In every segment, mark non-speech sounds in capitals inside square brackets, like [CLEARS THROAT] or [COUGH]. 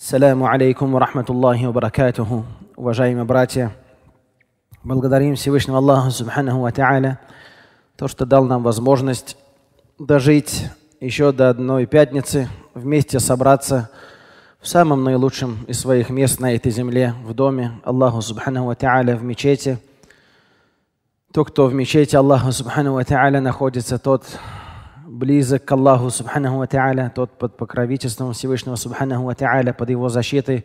саламу алейкум ва рахматуллахи ва баракатуху. Уважаемые братья, благодарим Всевышнего Аллаха Субханаху Ва Та'аля, то, что дал нам возможность дожить еще до одной пятницы, вместе собраться в самом наилучшем из своих мест на этой земле, в доме Аллаха Субханаху Ва Та'аля, в мечети. То, кто в мечети Аллаха Субханаху Ва Та'аля находится, тот близок к Аллаху Субханаху Ва тот под покровительством Всевышнего Субханаху Ва под его защитой.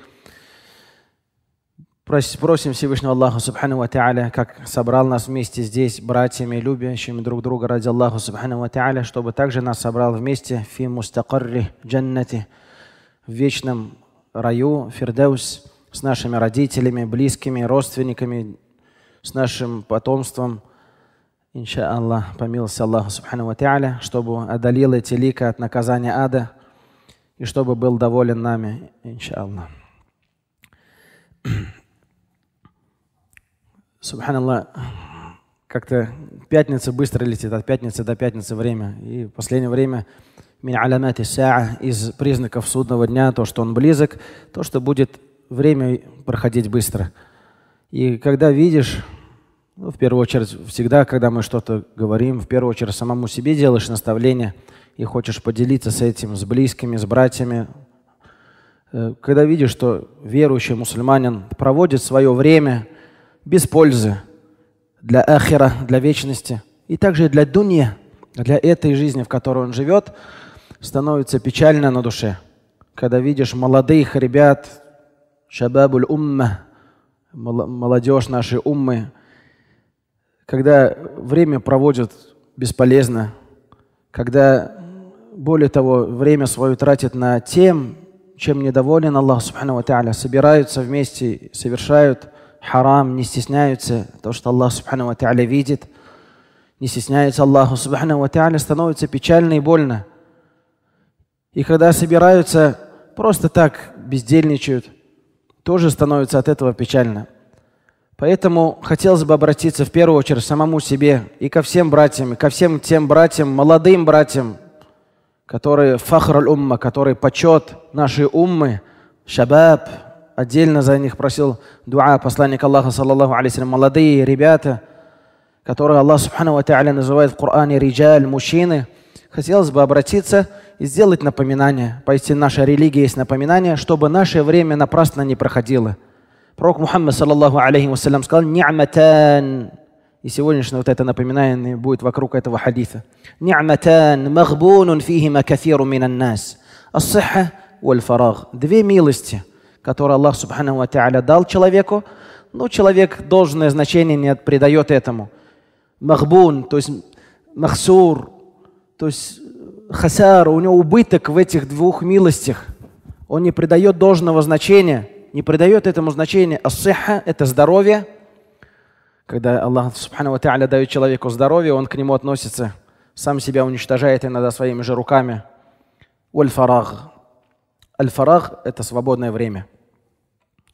Просим Всевышнего Аллаха Субхану Ва как собрал нас вместе здесь, братьями, любящими друг друга ради Аллаха Субхану Ва чтобы также нас собрал вместе фи мустакарри джаннати, в вечном раю, фирдаус, с нашими родителями, близкими, родственниками, с нашим потомством – инша Аллах, по милости Аллаха Субхану Ва чтобы одолел эти лика от наказания ада и чтобы был доволен нами, инша Аллах. [CLEARS THROAT] Субханаллах, как-то пятница быстро летит, от пятницы до пятницы время. И в последнее время из признаков судного дня, то, что он близок, то, что будет время проходить быстро. И когда видишь ну, в первую очередь, всегда, когда мы что-то говорим, в первую очередь самому себе делаешь наставление и хочешь поделиться с этим, с близкими, с братьями. Э, когда видишь, что верующий мусульманин проводит свое время без пользы для ахира, для вечности, и также для дунья, для этой жизни, в которой он живет, становится печально на душе. Когда видишь молодых ребят, шабабуль умма, молодежь нашей уммы, когда время проводят бесполезно, когда, более того, время свое тратят на тем, чем недоволен Аллах Субхану ТААля, собираются вместе, совершают харам, не стесняются то, что Аллах Субхану ТААля видит, не стесняется Аллаху Субхану ТААля, становится печально и больно. И когда собираются, просто так бездельничают, тоже становится от этого печально. Поэтому хотелось бы обратиться в первую очередь самому себе и ко всем братьям, и ко всем тем братьям, молодым братьям, которые фахр умма, которые почет нашей уммы, шабаб, отдельно за них просил дуа посланник Аллаха, саллаллаху алейхи молодые ребята, которые Аллах Субхану Ва называет в Коране риджаль, мужчины. Хотелось бы обратиться и сделать напоминание. Поистине наша религия есть напоминание, чтобы наше время напрасно не проходило – Пророк Мухаммад, саллаллаху алейхи вассалям, сказал «Ни'матан». И сегодняшнее вот это напоминание будет вокруг этого хадиса. «Ни'матан махбунун фихима кафиру минан нас». Ассиха валь фараг. Две милости, которые Аллах Субхану Ва дал человеку, но ну, человек должное значение не придает этому. Махбун, то есть махсур, то есть хасар, у него убыток в этих двух милостях. Он не придает должного значения – не придает этому значения ассиха – это здоровье. Когда Аллах Субхану Тааля дает человеку здоровье, он к нему относится, сам себя уничтожает иногда своими же руками. Уль-фараг. Аль-фараг – это свободное время.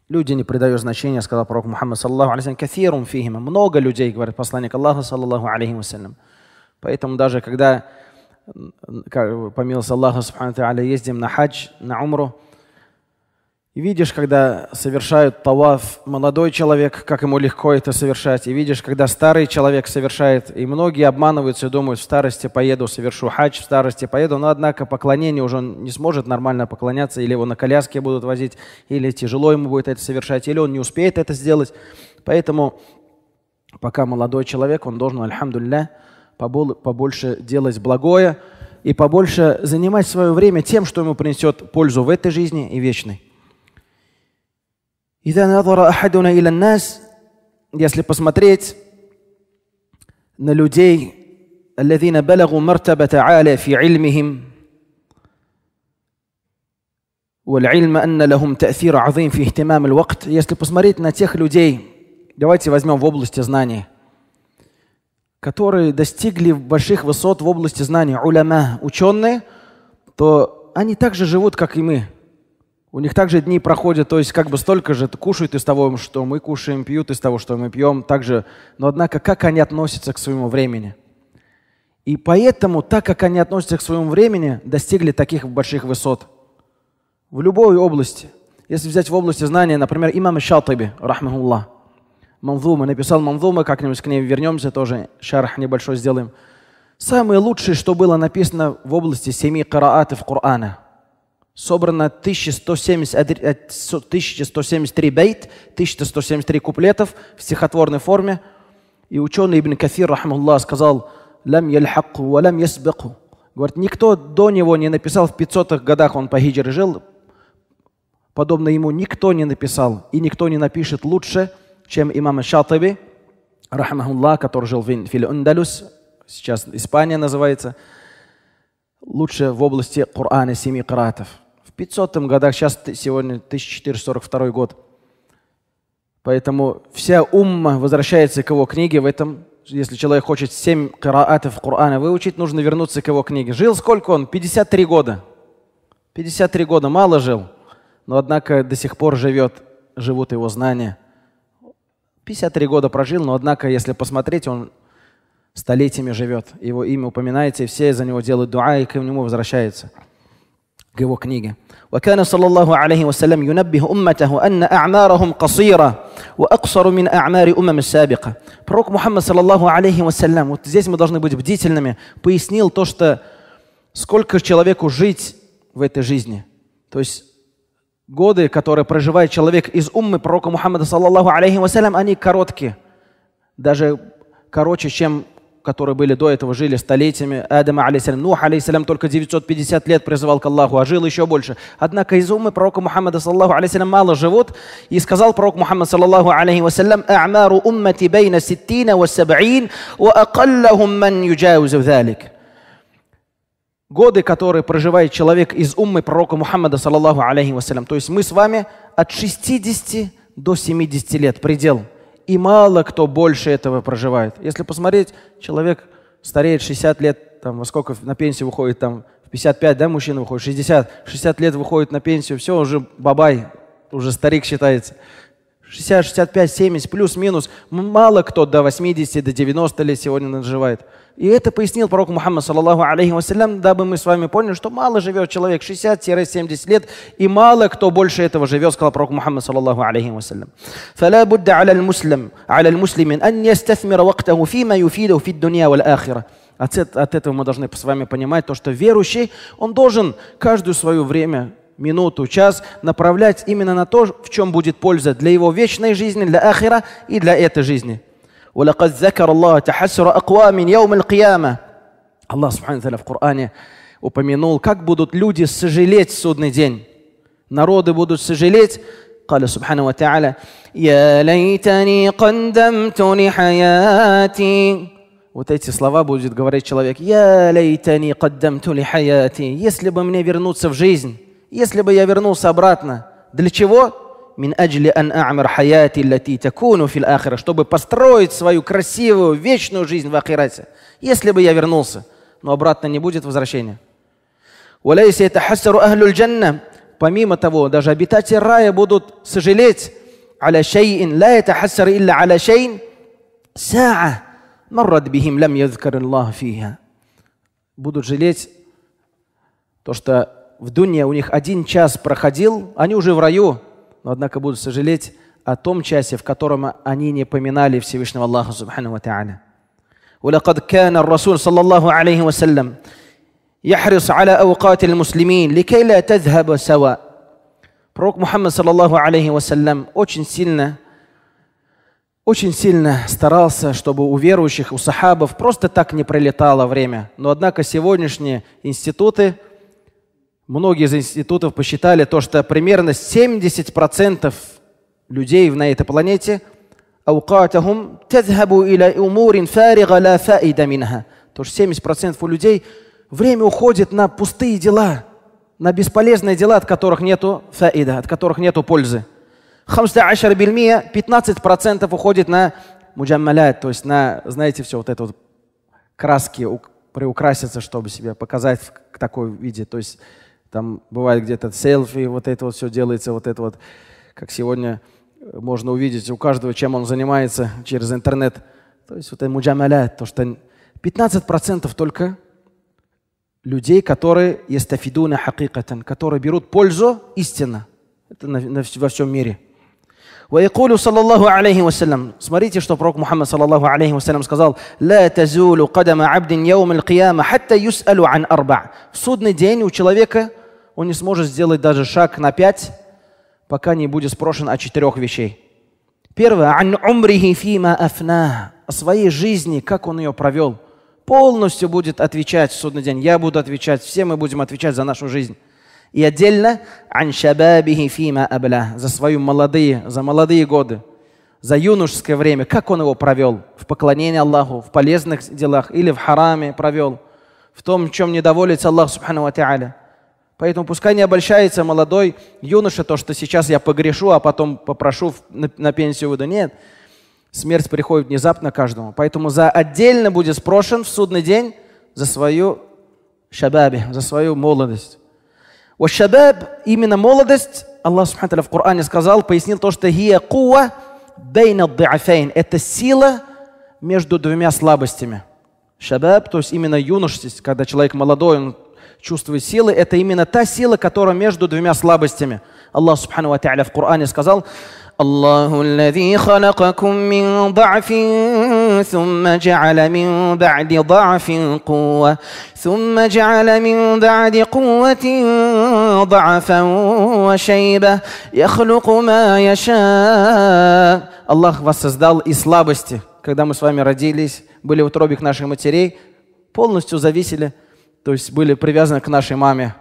Люди не придают значения, сказал пророк Мухаммад, саллаху кафирум фихима. Много людей, говорит посланник Аллаха, саллаху алейхи Поэтому даже когда, помиловался Аллаха, субхану ездим на хадж, на умру, и видишь, когда совершают талав молодой человек, как ему легко это совершать. И видишь, когда старый человек совершает, и многие обманываются и думают, в старости поеду, совершу хадж, в старости поеду. Но, однако, поклонение уже он не сможет нормально поклоняться, или его на коляске будут возить, или тяжело ему будет это совершать, или он не успеет это сделать. Поэтому, пока молодой человек, он должен, альхамдулля, побольше делать благое и побольше занимать свое время тем, что ему принесет пользу в этой жизни и вечной. Если посмотреть на людей, الذين بلغوا مرتبة عالية في علمهم والعلم أن لهم تأثير عظيم في اهتمام الوقت если посмотреть на тех людей давайте возьмем в области знаний которые достигли больших высот в области знаний уляма ученые то они также живут как и мы у них также дни проходят, то есть как бы столько же кушают из того, что мы кушаем, пьют из того, что мы пьем, также. Но однако, как они относятся к своему времени? И поэтому, так как они относятся к своему времени, достигли таких больших высот. В любой области. Если взять в области знания, например, имам Шатаби, рахмахуллах, Мамзума, написал Мамзума, как-нибудь к ней вернемся тоже, шарах небольшой сделаем. Самое лучшее, что было написано в области семи караатов Корана – собрано 1170, 1173 э, бейт, 1173 куплетов в стихотворной форме. И ученый Ибн Кафир, рахмаллах, сказал, «Лям яльхакку ва лям ясбеку». Говорит, никто до него не написал, в 500-х годах он по хиджре жил, подобно ему никто не написал, и никто не напишет лучше, чем имам Шатаби, рахмаллах, который жил в фил сейчас Испания называется, лучше в области Корана семи каратов. 500 годах, сейчас сегодня 1442 год. Поэтому вся умма возвращается к его книге в этом. Если человек хочет 7 караатов Корана выучить, нужно вернуться к его книге. Жил сколько он? 53 года. 53 года, мало жил, но однако до сих пор живет, живут его знания. 53 года прожил, но однако, если посмотреть, он столетиями живет. Его имя упоминается, и все за него делают дуа, и к нему возвращаются к его книге. وكان صلى الله عليه وسلم ينبه أمته أن أعمارهم قصيرة وأقصر من أعمار أمم السابقة. Пророк Мухаммад صلى الله عليه وسلم, вот здесь мы должны быть бдительными, пояснил то, что сколько человеку жить в этой жизни. То есть годы, которые проживает человек из уммы пророка Мухаммада, саллаллаху они короткие. Даже короче, чем которые были до этого, жили столетиями. Адама, алейсалям, Нух, алейсалям, только 950 лет призывал к Аллаху, а жил еще больше. Однако из умы пророка Мухаммада, саллаху алейсалям, мало живут. И сказал пророк Мухаммад, саллаху алейхи вассалям, «А'мару уммати бейна ситтина ва саб'ин, ва акаллахум ман юджаузу залик». Годы, которые проживает человек из уммы пророка Мухаммада, саллаху алейхи вассалям. То есть мы с вами от 60 до 70 лет, предел – и мало кто больше этого проживает. Если посмотреть, человек стареет 60 лет, там, во сколько на пенсию выходит, там, 55, да, мужчина выходит, 60, 60 лет выходит на пенсию, все, уже бабай, уже старик считается. 60, 65, 70, плюс-минус. Мало кто до 80, до 90 лет сегодня наживает. И это пояснил пророк Мухаммад, саллаллаху алейхи вассалям, дабы мы с вами поняли, что мало живет человек 60-70 лет, и мало кто больше этого живет, сказал пророк Мухаммад, саллаллаху алейхи вассалям. فلا بد على المسلم على المسلم أن يستثمر وقته فيما يفيده في الدنيا والآخرة. От, от этого мы должны с вами понимать то, что верующий, он должен каждую свое время минуту, час направлять именно на то, в чем будет польза для его вечной жизни, для ахира и для этой жизни. ولقد ذكر الله Аллах в Коране упомянул, как будут люди сожалеть в судный день. Народы будут сожалеть. قال سبحانه وتعالى يا ليتني قدمت لحياتي Вот эти слова будет говорить человек. «Я лейтани каддамту ли «Если бы мне вернуться в жизнь» если бы я вернулся обратно, для чего? Мин аджли ан а'мар хаяти лати такуну фил ахира, чтобы построить свою красивую, вечную жизнь в ахирате. Если бы я вернулся, но обратно не будет возвращения. Валяйся это хасару ахлюль джанна. Помимо того, даже обитатели рая будут сожалеть. Аля шейн ла это хасар илля аля шейн. Саа маррад бихим лям ядзкар Аллах Будут жалеть то, что в дуне у них один час проходил, они уже в раю, но однако будут сожалеть о том часе, в котором они не поминали Всевышнего Аллаха Субхану Ва ولقد كان الرسول صلى الله عليه وسلم يحرص على أوقات المسلمين لكي لا تذهب سواء Пророк Мухаммад, саллаллаху алейхи вассалям, очень сильно, очень сильно старался, чтобы у верующих, у сахабов просто так не пролетало время. Но однако сегодняшние институты – многие из институтов посчитали то, что примерно 70% людей на этой планете То есть 70% у людей время уходит на пустые дела, на бесполезные дела, от которых нету фаида, от которых нету пользы. 15% уходит на муджаммалят, то есть на, знаете, все вот это вот краски приукраситься, чтобы себя показать в таком виде. То есть там бывает где-то селфи, вот это вот все делается, вот это вот, как сегодня э, можно увидеть у каждого, чем он занимается через интернет. То есть вот это муджамалят, то что 15% только людей, которые ястафидуна хакикатан, которые берут пользу истинно. Это на, на, во всем мире. ويقول صلى الله смотрите, что пророк Мухаммад саллаллаху алейхи عليه وسلم сказал لا تزول قدم عبد يوم القيامة حتى يسأل عن أربع в судный день у человека он не сможет сделать даже шаг на пять, пока не будет спрошен о четырех вещей. Первое. Ан умрихи фима афна. О своей жизни, как он ее провел. Полностью будет отвечать в судный день. Я буду отвечать, все мы будем отвечать за нашу жизнь. И отдельно ан шабабихи фима абля. За свою молодые, за молодые годы за юношеское время, как он его провел? В поклонении Аллаху, в полезных делах или в хараме провел? В том, чем недоволится Аллах Субхану Ва Поэтому пускай не обольщается молодой юноша, то, что сейчас я погрешу, а потом попрошу на, пенсию выйду. Нет, смерть приходит внезапно каждому. Поэтому за отдельно будет спрошен в судный день за свою шабаби, за свою молодость. Вот шабаб, именно молодость, Аллах Субхану в Коране сказал, пояснил то, что хия куа бейна дуафейн. Это сила между двумя слабостями. Шабаб, то есть именно юношесть, когда человек молодой, он чувство силы – это именно та сила, которая между двумя слабостями. Аллах Субхану Ва в Коране сказал, الله الذي خلقكم من ضعف ثم جعل من بعد ضعف قوة ثم جعل من بعد قوة ضعفا وشيبة يخلق ما يشاء الله воссоздал создал из слабости, когда мы с вами родились, были в утробе нашей матерей, полностью зависели то есть были привязаны к нашей маме,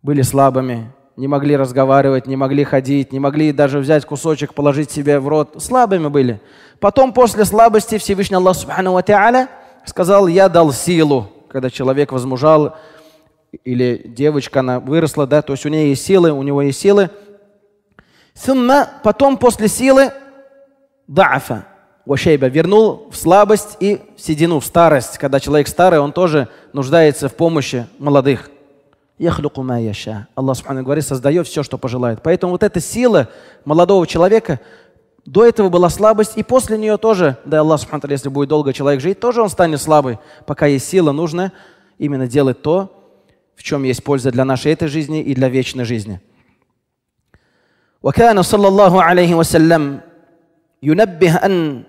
были слабыми, не могли разговаривать, не могли ходить, не могли даже взять кусочек, положить себе в рот. Слабыми были. Потом после слабости Всевышний Аллах Субхану сказал, я дал силу, когда человек возмужал, или девочка, она выросла, да, то есть у нее есть силы, у него есть силы. Сумма, потом после силы, да'афа, Уашейба вернул в слабость и в седину, в старость. Когда человек старый, он тоже нуждается в помощи молодых. Яхлюку яша. Аллах Субхану говорит, создает все, что пожелает. Поэтому вот эта сила молодого человека, до этого была слабость, и после нее тоже, да Аллах Субхану если будет долго человек жить, тоже он станет слабый. Пока есть сила, нужно именно делать то, в чем есть польза для нашей этой жизни и для вечной жизни. وكان صلى الله عليه وسلم ينبه أن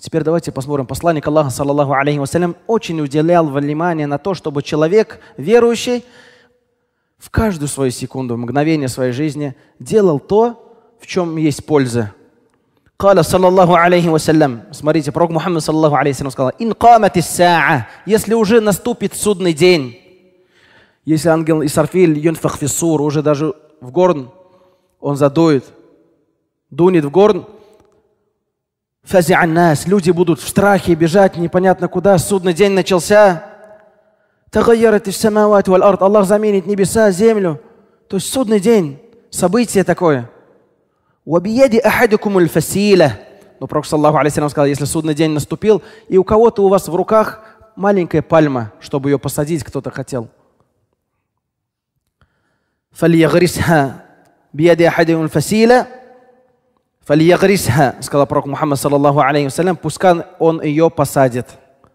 Теперь давайте посмотрим. Посланник Аллаха, саллаллаху алейхи вассалям, очень уделял внимание на то, чтобы человек, верующий, в каждую свою секунду, мгновение своей жизни делал то, в чем есть польза. Кала, саллаллаху алейхи вассалям, смотрите, пророк Мухаммад, саллаллаху алейхи вассалям, сказал, «Ин саа, если уже наступит судный день, если ангел Исарфиль, юнфахфисур, уже даже в горн, он задует, дунет в горн, нас, люди будут в страхе бежать непонятно куда, судный день начался. Аллах заменит небеса, землю. То есть судный день, событие такое. Но Пророк, саллаху алейсалям, сказал, если судный день наступил, и у кого-то у вас в руках маленькая пальма, чтобы ее посадить кто-то хотел. فليغرسها بيد أحدهم الفسيلة Фалиягрисха, сказал пророк Мухаммад, саллаллаху алейхи пускай он ее посадит.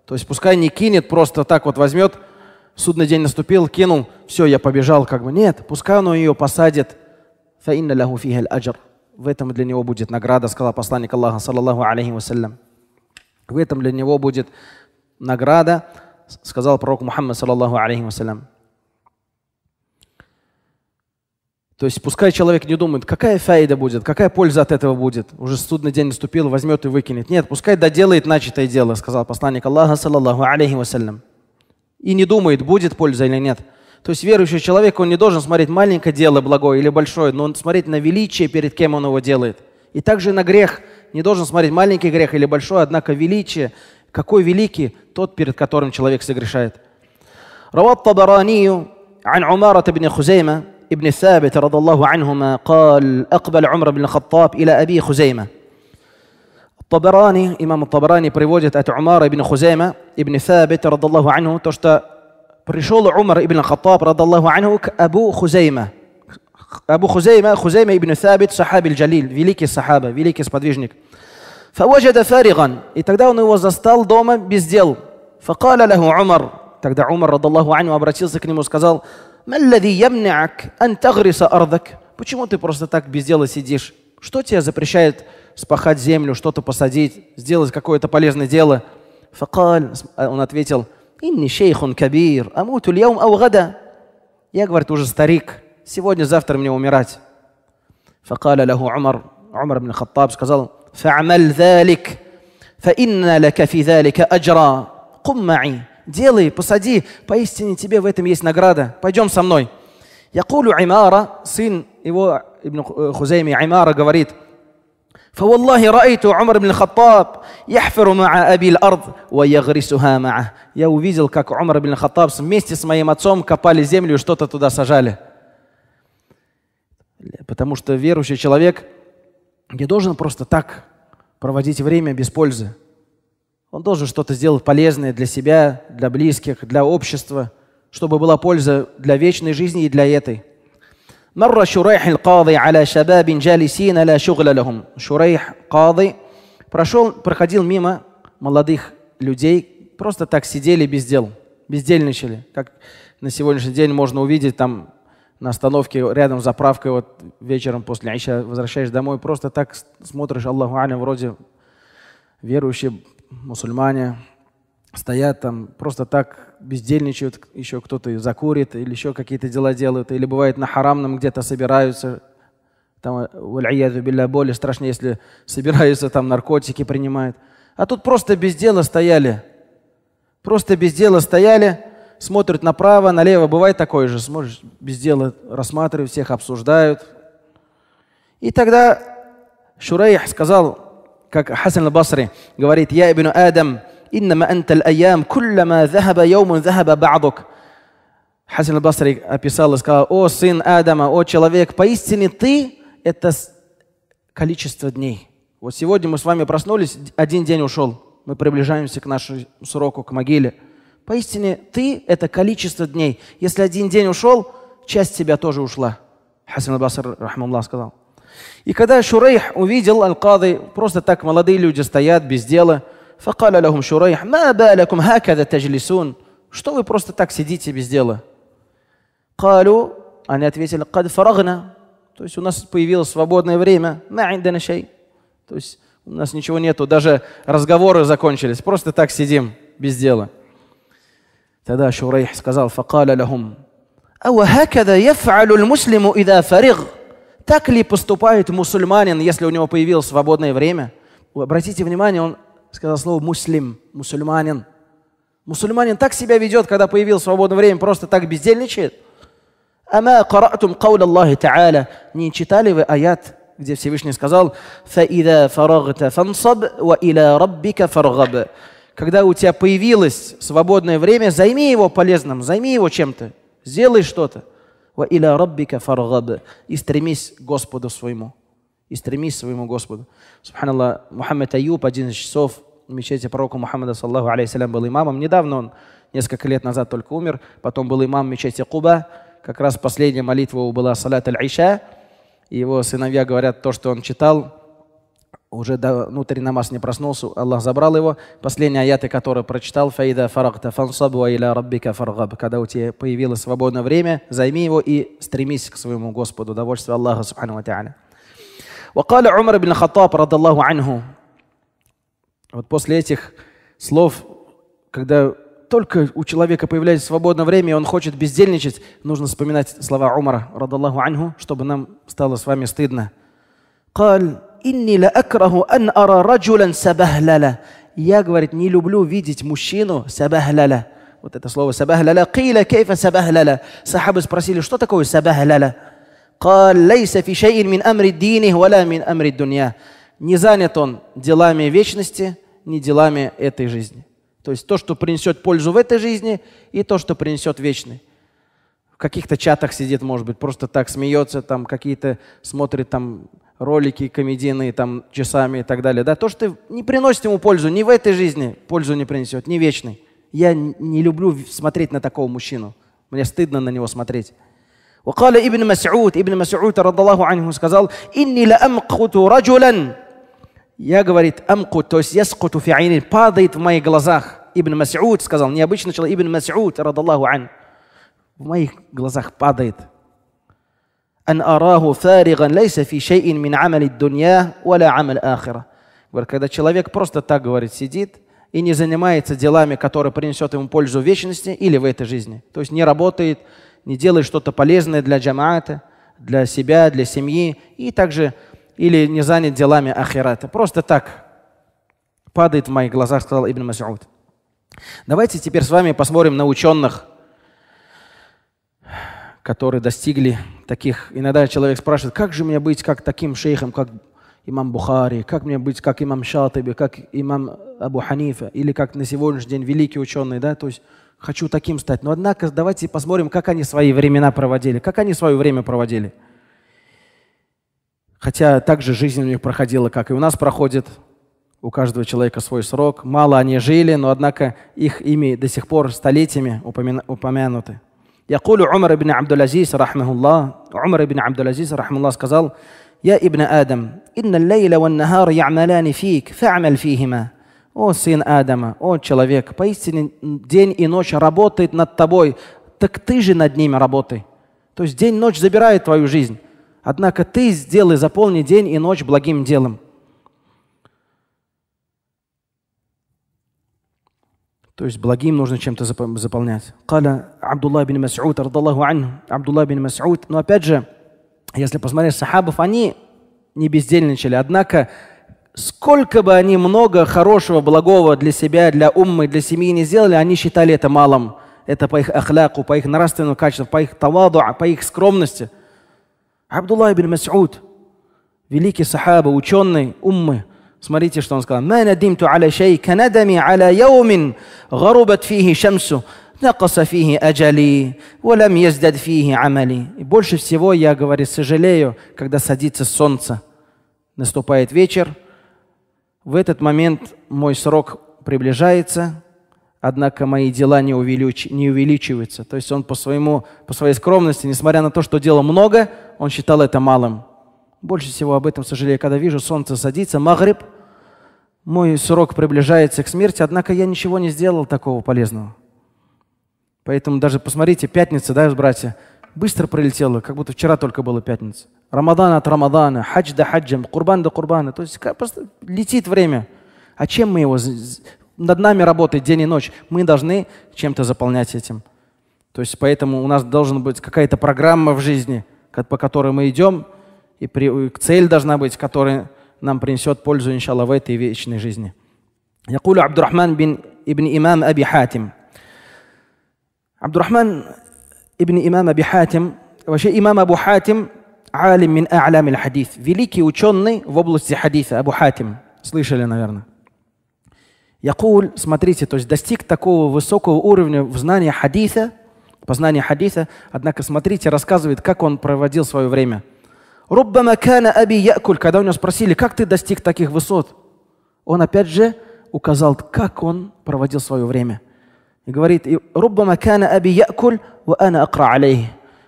То есть пускай не кинет, просто так вот возьмет, судный день наступил, кинул, все, я побежал, как бы. Нет, пускай он ее посадит. Фаинна лаху аджар. В этом для него будет награда, сказал посланник Аллаха, саллаллаху алейхи вассалям. В этом для него будет награда, сказал пророк Мухаммад, саллаллаху алейхи вассалям. То есть пускай человек не думает, какая фейда будет, какая польза от этого будет. Уже студный день наступил, возьмет и выкинет. Нет, пускай доделает начатое дело, сказал посланник Аллаха, саллаллаху алейхи вассалям. И не думает, будет польза или нет. То есть верующий человек, он не должен смотреть маленькое дело благое или большое, но он смотреть на величие, перед кем он его делает. И также на грех. Не должен смотреть маленький грех или большой, однако величие. Какой великий тот, перед которым человек согрешает. عن عمارة بن خزيمة ابن ثابت رضي الله عنهما قال اقبل عمر بن الخطاب الى ابي خزيمه الطبراني امام الطبراني بريفوجت ات عمار بن خزيمه ابن ثابت رضي الله عنه تشتا بريشول عمر بن الخطاب رضي الله عنه ابو خزيمه ابو خزيمه خزيمه ابن ثابت صحابي الجليل فيليكي الصحابه فيليكي سبادريجنيك فوجد فارغا يتقدون هو زاستال دوما بزديل فقال له عمر تقدر عمر رضي الله عنه ابرتيل سكني موسكازال Почему ты просто так без дела сидишь? Что тебе запрещает спахать землю, что-то посадить, сделать какое-то полезное дело? Он ответил, «Инни шейхун кабир, амуту льяум аугада». Я, говорит, уже старик, сегодня-завтра мне умирать. فقال له عمر عمر бин хаттаб сказал فاعمل ذلك فإن لك في ذلك أجرا قم معي делай, посади, поистине тебе в этом есть награда. Пойдем со мной. Якулю Аймара, сын его, Ибн э, Хузейми, Аймара говорит, فوالله رأيت عمر بن الخطاب يحفر مع أبي الأرض ويغرسها معه. Я увидел, как Умар бин Хаттаб вместе с моим отцом копали землю и что-то туда сажали. Потому что верующий человек не должен просто так проводить время без пользы. Он должен что-то сделать полезное для себя, для близких, для общества, чтобы была польза для вечной жизни и для этой. مر شريح القاضي على شباب جالسين لا شغل لهم شريح قاضي прошел, проходил мимо молодых людей, просто так сидели без дел, бездельничали. Как на сегодняшний день можно увидеть там на остановке рядом с заправкой, вот вечером после айша возвращаешь домой, просто так смотришь, Аллаху Аля, вроде верующие мусульмане, стоят там, просто так бездельничают, еще кто-то и закурит, или еще какие-то дела делают, или бывает на харамном где-то собираются, там, билля, более страшнее, если собираются, там наркотики принимают. А тут просто без дела стояли. Просто без дела стояли, смотрят направо, налево. Бывает такое же, смотришь, без дела рассматривают, всех обсуждают. И тогда Шурейх сказал, как Хасан басри говорит, «Я ибн Адам, иннама анта аль-аям, куллама захаба яумун захаба ба'дук». Хасан басри описал и сказал, «О сын Адама, о человек, поистине ты – это количество дней». Вот сегодня мы с вами проснулись, один день ушел. Мы приближаемся к нашему сроку, к могиле. Поистине ты – это количество дней. Если один день ушел, часть тебя тоже ушла. Хасан аль-Баср, рахмаллах, сказал. И когда Шурейх увидел Аль-Кады, просто так молодые люди стоят без дела, فقال لهم شريح ما بالكم هكذا تجلسون Что вы просто так сидите без дела? قالوا Они ответили قد فرغنا То есть у нас появилось свободное время ما عندنا شيء То есть у нас ничего нету, даже разговоры закончились, просто так сидим без дела. Тогда Шурейх сказал فقال لهم أو هكذا يفعل المسلم إذا فرغ так ли поступает мусульманин, если у него появилось свободное время? Обратите внимание, он сказал слово «муслим», «мусульманин». Мусульманин так себя ведет, когда появилось свободное время, просто так бездельничает. «Ама каратум кауля Аллахи та'аля» Не читали вы аят, где Всевышний сказал «Фаида фарагта фансаб, ва иля раббика фаргаб». Когда у тебя появилось свободное время, займи его полезным, займи его чем-то, сделай что-то. Ва иля раббика фаргаб. Господу своему. И стремись своему Господу. Субханаллах, Мухаммад Аюб, один из часов мечети пророка Мухаммада, саллаху алейхиссалям, был имамом. Недавно он, несколько лет назад только умер. Потом был имам мечети Куба. Как раз последняя молитва его была салат аль-Иша. Его сыновья говорят, то, что он читал, уже до, внутри намаз не проснулся, Аллах забрал его. Последние аяты, которые прочитал, «Фаида фарагта фансабу иля раббика фаргаб». Когда у тебя появилось свободное время, займи его и стремись к своему Господу. Довольство Аллаха, субхану ва та'аля. وقال عمر بن الخطاب رضي الله عنه Вот после этих слов, когда только у человека появляется свободное время, и он хочет бездельничать, нужно вспоминать слова Умара, радаллаху анху, чтобы нам стало с вами стыдно. قال «Инни ла акраху ан ара раджулян сабахляля». Я, говорит, не люблю видеть мужчину сабахляля. Вот это слово сабахляля. Киля кейфа сабахляля. Сахабы спросили, что такое сабахляля? قال ليس في شيء من أمر الدين ولا من أمر الدنيا. Не занят он делами вечности, не делами этой жизни. То есть то, что принесет пользу в этой жизни, и то, что принесет вечный. В каких-то чатах сидит, может быть, просто так смеется, там какие-то смотрит там ролики комедийные там часами и так далее, да, то, что ты не приносит ему пользу, ни в этой жизни пользу не принесет, не вечный Я не люблю смотреть на такого мужчину. Мне стыдно на него смотреть. وقال ابن مسعود ابن مسعود رضي الله عنه сказал إني لأمقت رجلا я говорит أمقت то есть يسقط في عيني падает в моих глазах ابن مسعود сказал необычно человек ابن مسعود رضي الله عنه в моих глазах падает أن أراه фариган лейса фи шейин мин амали дунья валя амаль ахира. Говорит, когда человек просто так, говорит, сидит и не занимается делами, которые принесет ему пользу в вечности или в этой жизни. То есть не работает, не делает что-то полезное для джамаата, для себя, для семьи и также или не занят делами ахирата. Просто так падает в моих глазах, сказал Ибн Мас'уд. Давайте теперь с вами посмотрим на ученых – которые достигли таких... Иногда человек спрашивает, как же мне быть как таким шейхом, как имам Бухари, как мне быть как имам Шатаби, как имам Абу Ханифа, или как на сегодняшний день великий ученый, да, то есть хочу таким стать. Но однако давайте посмотрим, как они свои времена проводили, как они свое время проводили. Хотя также жизнь у них проходила, как и у нас проходит. У каждого человека свой срок. Мало они жили, но однако их ими до сих пор столетиями упомянуты. يقول عمر بن عبد العزيز رحمه الله عمر بن عبد العزيز رحمه الله сказал يا ابن آدم إن الليل والنهار يعملان فيك فاعمل فيهما О, сын Адама, о, человек, поистине день и ночь работает над тобой, так ты же над ними работай. То есть день и ночь забирает твою жизнь. Однако ты сделай, заполни день и ночь благим делом. То есть благим нужно чем-то заполнять. Каля Абдулла бин Мас'уд, Ардаллаху анху, Абдулла бин Мас'уд. Но опять же, если посмотреть сахабов, они не бездельничали. Однако, сколько бы они много хорошего, благого для себя, для уммы, для семьи не сделали, они считали это малым. Это по их ахляку, по их нравственному качеству, по их таваду, а по их скромности. Абдулла бин Мас'уд, великий сахаба, ученый уммы, Смотрите, что он сказал. «Ма надимту аля шей канадами аля яумин шамсу». نقص فيه أجلي ولم يزدد فيه عملي. И больше всего я, говорит, сожалею, когда садится солнце. Наступает вечер. В этот момент мой срок приближается, однако мои дела не, увелич... не увеличиваются. То есть он по, своему, по своей скромности, несмотря на то, что дела много, он считал это малым. Больше всего об этом сожалею, когда вижу солнце садится, магриб, мой срок приближается к смерти, однако я ничего не сделал такого полезного. Поэтому даже посмотрите, пятница, да, братья, быстро пролетела, как будто вчера только была пятница. Рамадан от Рамадана, хадж до хаджа, курбан до курбана. То есть как просто летит время. А чем мы его... Над нами работает день и ночь. Мы должны чем-то заполнять этим. То есть поэтому у нас должна быть какая-то программа в жизни, по которой мы идем, и при... цель должна быть, которая нам принесет пользу, иншаЛлах, в этой вечной жизни. يقول عبد бин Ибн Имам إمام أبي حاتم عبد الرحمن ابن إمام أبي حاتم вообще имам Абу Хатим عالم من أعلام الحديث великий ученый в области хадиса Абу Хатим слышали наверное Якуль, смотрите, то есть достиг такого высокого уровня в знании хадиса, познания хадиса, однако смотрите, рассказывает, как он проводил свое время – Рубба макана аби якуль. Когда у него спросили, как ты достиг таких высот, он опять же указал, как он проводил свое время. И говорит, Рубба макана аби якуль, ва ана акра алейх.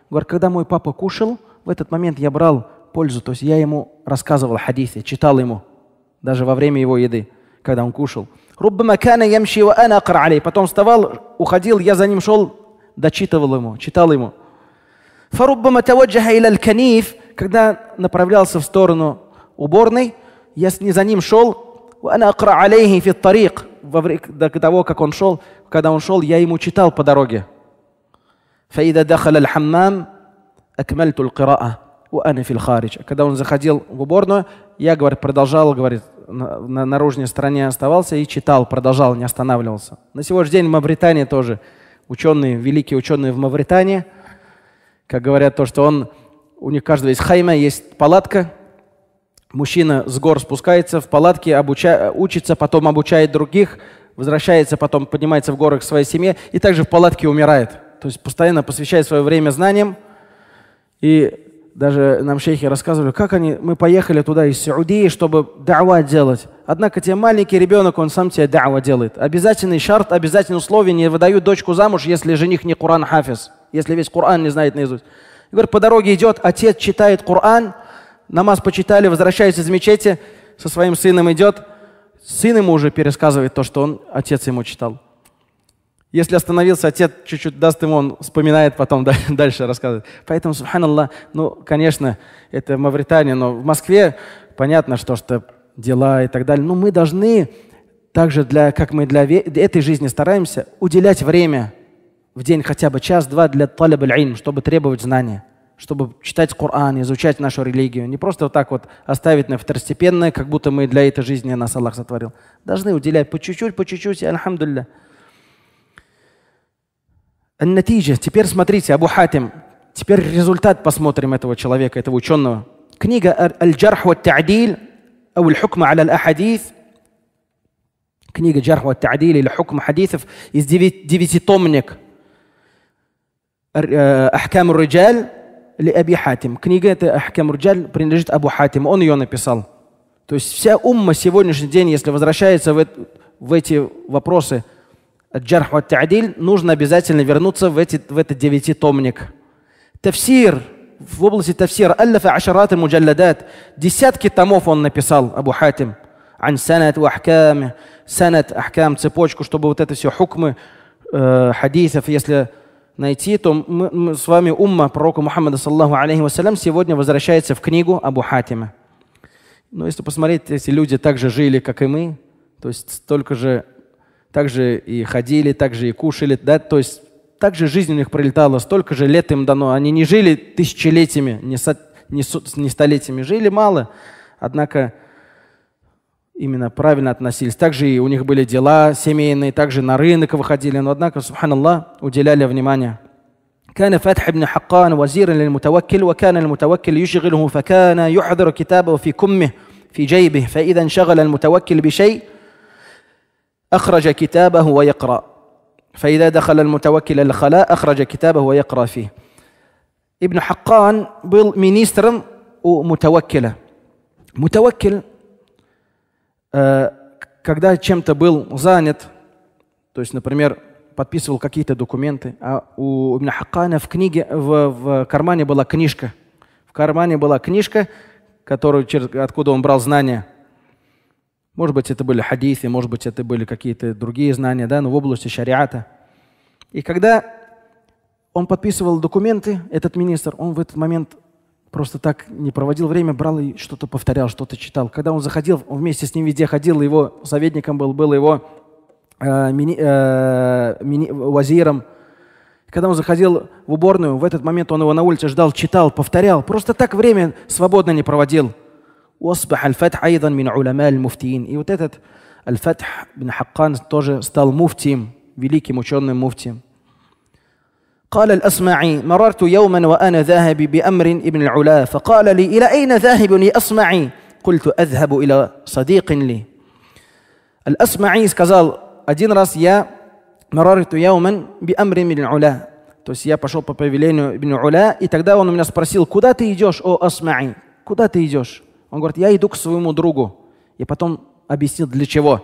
Говорит, когда мой папа кушал, в этот момент я брал пользу. То есть я ему рассказывал хадисы, читал ему, даже во время его еды, когда он кушал. Рубба макана ямши ва акра алейх. Потом вставал, уходил, я за ним шел, дочитывал ему, читал ему. Фаруббама таваджаха иля аль-каниф – когда направлялся в сторону уборной, я не за ним шел, до того, как он шел, когда он шел, я ему читал по дороге. А когда он заходил в уборную, я говорит, продолжал, говорит, на наружной стороне оставался и читал, продолжал, не останавливался. На сегодняшний день в Мавритании тоже ученые, великие ученые в Мавритании, как говорят, то, что он у них каждого есть хайма, есть палатка. Мужчина с гор спускается в палатке, обуча, учится, потом обучает других, возвращается, потом поднимается в горы к своей семье и также в палатке умирает. То есть постоянно посвящает свое время знаниям. И даже нам шейхи рассказывали, как они, мы поехали туда из Саудии, чтобы дава делать. Однако тебе маленький ребенок, он сам тебе дава делает. Обязательный шарт, обязательное условие, не выдают дочку замуж, если жених не Куран Хафиз, если весь Куран не знает наизусть. Говорит, по дороге идет, отец читает Коран, намаз почитали, возвращается из мечети, со своим сыном идет. Сын ему уже пересказывает то, что он, отец ему читал. Если остановился, отец чуть-чуть даст ему, он вспоминает потом, [LAUGHS] дальше рассказывает. Поэтому, субханаллах, ну, конечно, это Мавритания, но в Москве понятно, что, что дела и так далее. Но мы должны также, для, как мы для этой жизни стараемся, уделять время в день хотя бы час-два для талиб аль чтобы требовать знания, чтобы читать Коран, изучать нашу религию. Не просто вот так вот оставить на второстепенное, как будто мы для этой жизни нас Аллах сотворил. Должны уделять по чуть-чуть, по чуть-чуть, и альхамдулля. Натиджа. Теперь смотрите, Абу Хатим. Теперь результат посмотрим этого человека, этого ученого. Книга «Аль-Джарх ва Та'диль» «Аль-Хукм аля аль-Ахадис» книга «Джарх ва Та'диль» или «Хукм хадисов» из девятитомник – Э, «Ахкам Руджаль» ли Аби Хатим. Книга это «Ахкам Руджаль» принадлежит Абу Хатим. Он ее написал. То есть вся умма сегодняшний день, если возвращается в, в эти вопросы «Джарх ва Та'диль», нужно обязательно вернуться в, эти, в этот девятитомник. Тафсир – в области тафсира «Аллафа ашараты муджалладат». Десятки томов он написал, Абу Хатим. «Ан санат ахкам», «Санат ахкам», цепочку, чтобы вот это все хукмы э, хадисов, если найти, то мы, мы с вами умма пророка Мухаммада, саллаху алейхи вассалям, сегодня возвращается в книгу Абу Хатима. Но если посмотреть, эти люди так же жили, как и мы, то есть столько же, так же и ходили, так же и кушали, да, то есть так же жизнь у них пролетала, столько же лет им дано. Они не жили тысячелетиями, не, со, не, со, не столетиями, жили мало, однако именно правильно относились. Также и у них были дела семейные, также на рынок выходили, но однако, субханаллах, уделяли внимание. كان فتح بن حقان وزيرا للمتوكل وكان المتوكل يشغله فكان يحضر كتابه في كمه في جيبه فإذا انشغل المتوكل بشيء أخرج كتابه ويقرأ فإذا دخل المتوكل الخلاء أخرج كتابه ويقرأ فيه ابن حقان был министром у متوكل Мутаваккиль Э, когда чем-то был занят, то есть, например, подписывал какие-то документы, а у Ибн Хакана в книге, в, в кармане была книжка. В кармане была книжка, которую, через, откуда он брал знания. Может быть, это были хадисы, может быть, это были какие-то другие знания, да, но в области шариата. И когда он подписывал документы, этот министр, он в этот момент просто так не проводил время, брал и что-то повторял, что-то читал. Когда он заходил, он вместе с ним везде ходил, его советником был, был его э, мини, э, мини, вазиром. Когда он заходил в уборную, в этот момент он его на улице ждал, читал, повторял. Просто так время свободно не проводил. И вот этот Аль-Фатх бин Хаккан тоже стал муфтием, великим ученым муфтием. قال الأصمعي مررت يوما وأنا ذاهب بأمر ابن العلا فقال لي إلى أين ذاهب يا أصمعي قلت أذهب إلى صديق لي الأصمعي сказал один раз я مررت يوما بأمر ابن العلا то есть я пошел по повелению ابن Уля, и тогда он у меня спросил, куда ты идешь, о Асмаи, куда ты идешь? Он говорит, я иду к своему другу. И потом объяснил, для чего.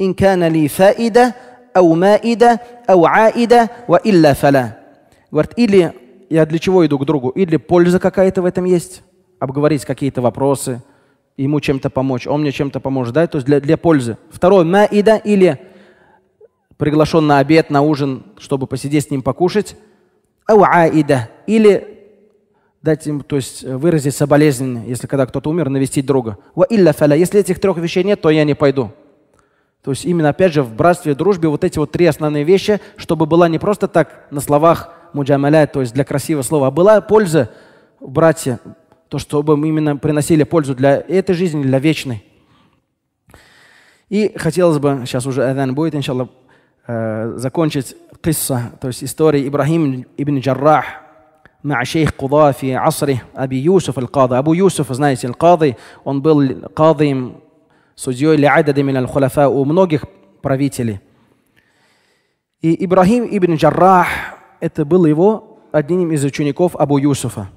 إن كان لي فائدة أو مائدة أو عائدة وإلا فلا. Говорит, или я для чего иду к другу? Или польза какая-то в этом есть? Обговорить какие-то вопросы, ему чем-то помочь, он мне чем-то поможет, да? То есть для, для пользы. Второе, маида или приглашен на обед, на ужин, чтобы посидеть с ним, покушать. Ауаида или дать им, то есть э, выразить соболезнование, если когда кто-то умер, навестить друга. Ва илля Если этих трех вещей нет, то я не пойду. То есть именно, опять же, в братстве дружбе вот эти вот три основные вещи, чтобы была не просто так на словах муджамалят, то есть для красивого слова. А была польза, братья, то, чтобы мы именно приносили пользу для этой жизни, для вечной. И хотелось бы, сейчас уже Адан будет, иншаЛла, э, закончить кисса, то есть история Ибрахима ибн Джаррах, مع شيخ قضاة في عصره أبي يوسف القاضي أبو يوسف знаете القاضي он был قاضي судьей لعدد من الخلفاء у многих правителей и Ибрахим ибн Джаррах это был его одним из учеников Абу Юсуфа.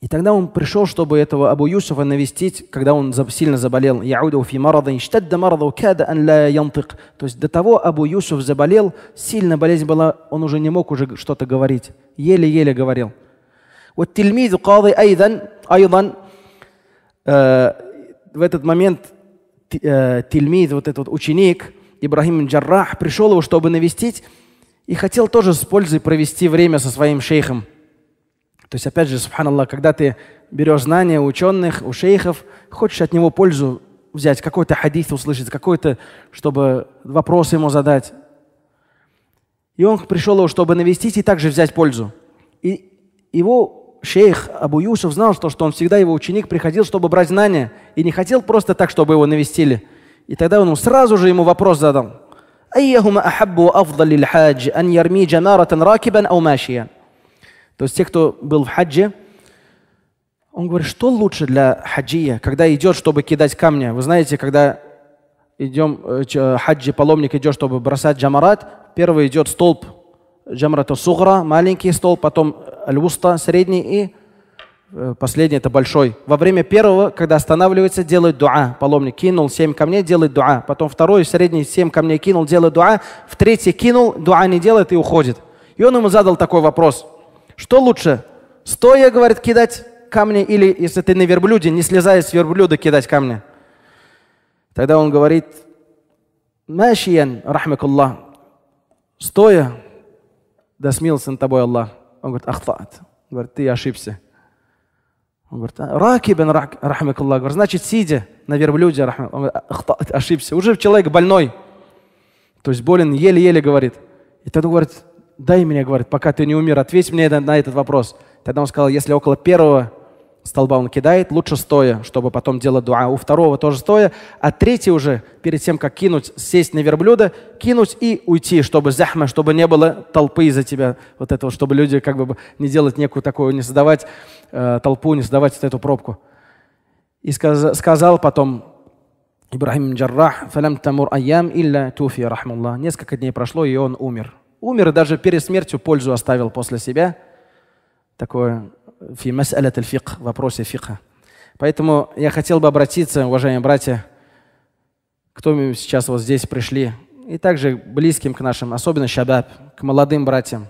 И тогда он пришел, чтобы этого Абу Юсуфа навестить, когда он сильно заболел. Яуду фи марада, инштадда То есть до того Абу Юсуф заболел, сильно болезнь была, он уже не мог уже что-то говорить. Еле-еле говорил. Вот тильмиз кады айдан, айдан. Э, в этот момент э, тильмиз, вот этот ученик, Ибрахим Джаррах, пришел его, чтобы навестить, и хотел тоже с пользой провести время со своим шейхом. То есть, опять же, субханаллах, когда ты берешь знания у ученых, у шейхов, хочешь от него пользу взять, какой-то хадис услышать, какой-то, чтобы вопрос ему задать. И он пришел его, чтобы навестить и также взять пользу. И его шейх Абу Юсуф знал, что, что он всегда, его ученик, приходил, чтобы брать знания, и не хотел просто так, чтобы его навестили. И тогда он сразу же ему вопрос задал – Айяхума ахаббу афдали للحاج أن يرمي جمارة راكبا أو ماشيا. То есть те, кто был в хаджи, он говорит, что лучше для хаджия, когда идет, чтобы кидать камни. Вы знаете, когда идем, э, э, хаджи, паломник идет, чтобы бросать джамарат, первый идет столб джамрата сугра, маленький столб, потом аль средний, и Э, последний – это большой. Во время первого, когда останавливается, делает дуа. Паломник кинул семь камней, делает дуа. Потом второй, средний, семь камней кинул, делает дуа. В третий кинул, дуа не делает и уходит. И он ему задал такой вопрос. Что лучше, стоя, говорит, кидать камни или, если ты на верблюде, не слезая с верблюда, кидать камни? Тогда он говорит, Машиян, рахмикуллах, стоя, да смился над тобой Аллах. Он говорит, ахтаат. Говорит, ты ошибся. Он говорит, «А, ракибен рак, рахмакуллах. Говорит, значит, сидя на верблюде, рахмак... он говорит, «А, ошибся. Уже человек больной. То есть болен, еле-еле говорит. И тогда он говорит, дай мне, говорит, пока ты не умер, ответь мне на этот вопрос. Тогда он сказал, если около первого столба он кидает, лучше стоя, чтобы потом делать дуа. У второго тоже стоя, а третий уже, перед тем, как кинуть, сесть на верблюда, кинуть и уйти, чтобы захма, чтобы не было толпы из-за тебя, вот этого, чтобы люди как бы не делать некую такую, не создавать э, толпу, не создавать вот эту пробку. И сказ, сказал потом Ибрахим Джаррах, фалям тамур айям илля туфи, рахмаллах. Несколько дней прошло, и он умер. Умер и даже перед смертью пользу оставил после себя. Такое фи мас'алят аль-фикх, в вопросе фикха. Поэтому я хотел бы обратиться, уважаемые братья, кто сейчас вот здесь пришли, и также близким к нашим, особенно шабаб, к молодым братьям.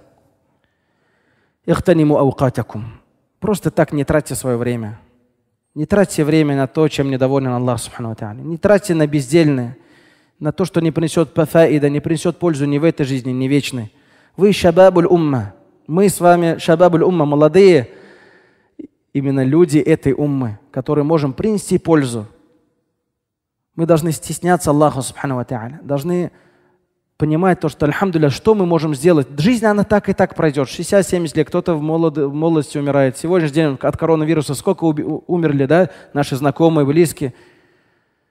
Ихтаниму аукатякум. Просто так не тратьте свое время. Не тратьте время на то, чем недоволен Аллах. Не тратьте на бездельное, на то, что не принесет пафаида, не принесет пользу ни в этой жизни, ни вечной. Вы шабабуль умма. Мы с вами шабабуль умма, молодые, именно люди этой уммы, которые можем принести пользу. Мы должны стесняться Аллаха, субхану ва должны понимать то, что, альхамдуля, что мы можем сделать. Жизнь, она так и так пройдет. 60-70 лет, кто-то в, молод, в молодости умирает. Сегодняшний день от коронавируса сколько умерли, да, наши знакомые, близкие.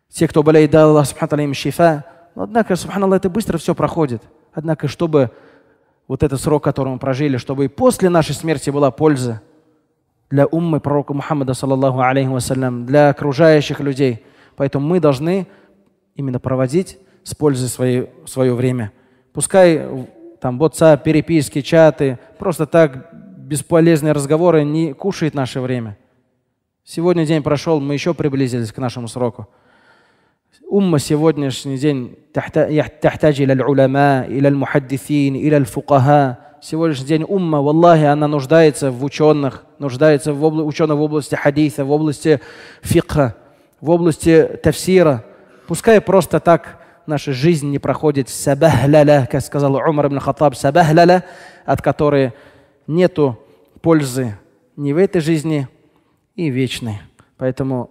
Те, кто болеет, да, Аллах, субхану им шифа. Но, однако, субханаллах, это быстро все проходит. Однако, чтобы вот этот срок, который мы прожили, чтобы и после нашей смерти была польза – для уммы пророка Мухаммада, саллаллаху алейхи вассалям, для окружающих людей. Поэтому мы должны именно проводить с пользой свое, свое время. Пускай там WhatsApp, переписки, чаты, просто так бесполезные разговоры не кушает наше время. Сегодня день прошел, мы еще приблизились к нашему сроку. Умма сегодняшний день тахтаджи иляль уляма, иляль мухаддисин, иляль фукаха. Сегодняшний день умма, валлахи, она нуждается в ученых, нуждается в обла- ученых в области хадиса, в области фикха, в области тафсира. Пускай просто так наша жизнь не проходит сабахляля, как сказал Умар ибн Хаттаб, сабахляля, от которой нету пользы ни в этой жизни и вечной. Поэтому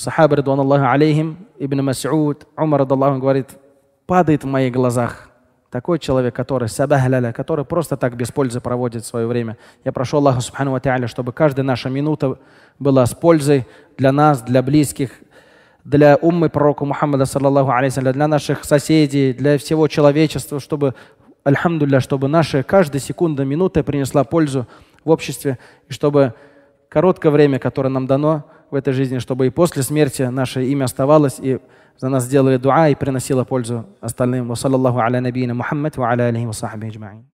Сахаба, радуан Аллаху алейхим, Ибн Мас'уд, Умар, радуан говорит, падает в моих глазах такой человек, который сабахляля, который просто так без пользы проводит свое время. Я прошу Аллаха Субхану чтобы каждая наша минута была с пользой для нас, для близких, для уммы пророка Мухаммада, саллаллаху алейхи для наших соседей, для всего человечества, чтобы, альхамдулля, чтобы наша каждая секунда, минута принесла пользу в обществе, и чтобы короткое время, которое нам дано, в этой жизни, чтобы и после смерти наше имя оставалось, и за нас делали дуа и приносило пользу остальным. Вассалаллаху аля набиина Мухаммад, ва аля